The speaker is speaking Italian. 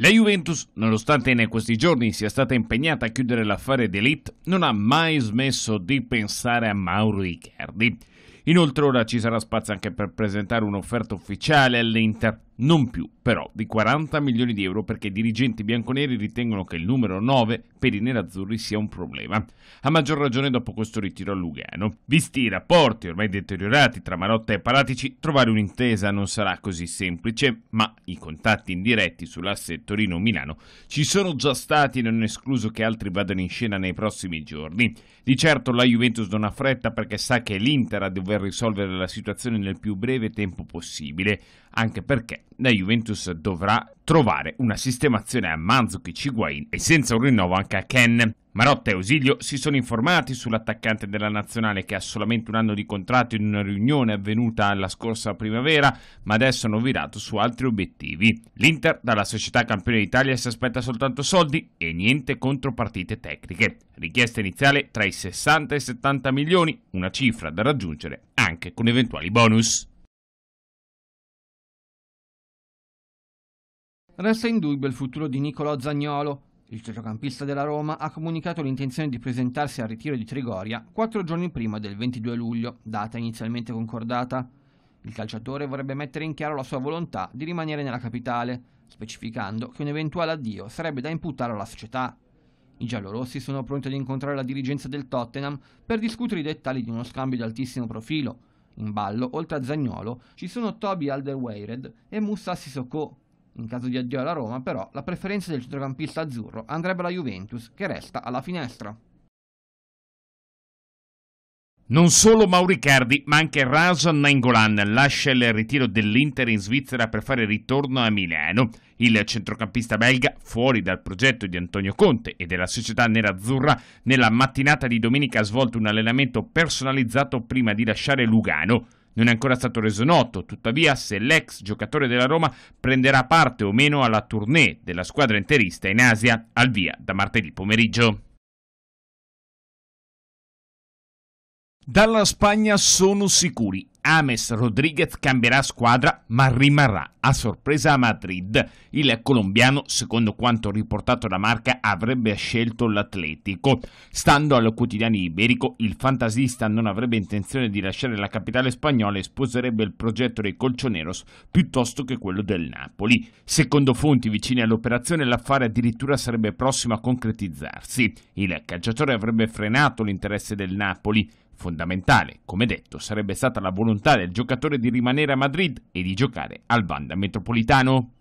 La Juventus, nonostante in questi giorni sia stata impegnata a chiudere l'affare d'elite, non ha mai smesso di pensare a Mauro Icardi. Inoltre ora ci sarà spazio anche per presentare un'offerta ufficiale all'Inter, non più però di 40 milioni di euro perché i dirigenti bianconeri ritengono che il numero 9 per i nerazzurri sia un problema, a maggior ragione dopo questo ritiro a Lugano. Visti i rapporti ormai deteriorati tra Marotta e Paratici, trovare un'intesa non sarà così semplice, ma i contatti indiretti sull'asse Torino-Milano ci sono già stati e non è escluso che altri vadano in scena nei prossimi giorni. Di certo la Juventus non ha fretta perché sa che l'Inter a dover per risolvere la situazione nel più breve tempo possibile, anche perché la Juventus dovrà trovare una sistemazione a Manzukic, Higuain e senza un rinnovo anche a Ken. Marotta e Ausilio si sono informati sull'attaccante della nazionale che ha solamente un anno di contratto in una riunione avvenuta la scorsa primavera, ma adesso hanno virato su altri obiettivi. L'Inter dalla società campione d'Italia si aspetta soltanto soldi e niente contropartite tecniche. Richiesta iniziale tra i 60 e i 70 milioni, una cifra da raggiungere anche con eventuali bonus. Resta in dubbio il futuro di Niccolò Zagnolo. Il centrocampista della Roma ha comunicato l'intenzione di presentarsi al ritiro di Trigoria quattro giorni prima del 22 luglio, data inizialmente concordata. Il calciatore vorrebbe mettere in chiaro la sua volontà di rimanere nella capitale, specificando che un eventuale addio sarebbe da imputare alla società. I giallorossi sono pronti ad incontrare la dirigenza del Tottenham per discutere i dettagli di uno scambio di altissimo profilo. In ballo, oltre a Zagnolo, ci sono Toby Alderweired e Moussa Sissoko, in caso di addio alla Roma, però la preferenza del centrocampista azzurro andrebbe alla Juventus, che resta alla finestra. Non solo Mauricardi, ma anche Razan Nainggolan lascia il ritiro dell'Inter in Svizzera per fare ritorno a Milano. Il centrocampista belga, fuori dal progetto di Antonio Conte e della società nerazzurra, nella mattinata di domenica ha svolto un allenamento personalizzato prima di lasciare Lugano non è ancora stato reso noto, tuttavia se l'ex giocatore della Roma prenderà parte o meno alla tournée della squadra interista in Asia al via da martedì pomeriggio. Dalla Spagna sono sicuri Ames Rodriguez cambierà squadra ma rimarrà a sorpresa a Madrid. Il colombiano, secondo quanto riportato da Marca, avrebbe scelto l'Atletico. Stando al quotidiano iberico, il fantasista non avrebbe intenzione di lasciare la capitale spagnola e sposerebbe il progetto dei Colchoneros piuttosto che quello del Napoli. Secondo fonti vicine all'operazione, l'affare addirittura sarebbe prossimo a concretizzarsi. Il calciatore avrebbe frenato l'interesse del Napoli, Fondamentale, come detto, sarebbe stata la volontà del giocatore di rimanere a Madrid e di giocare al Banda Metropolitano.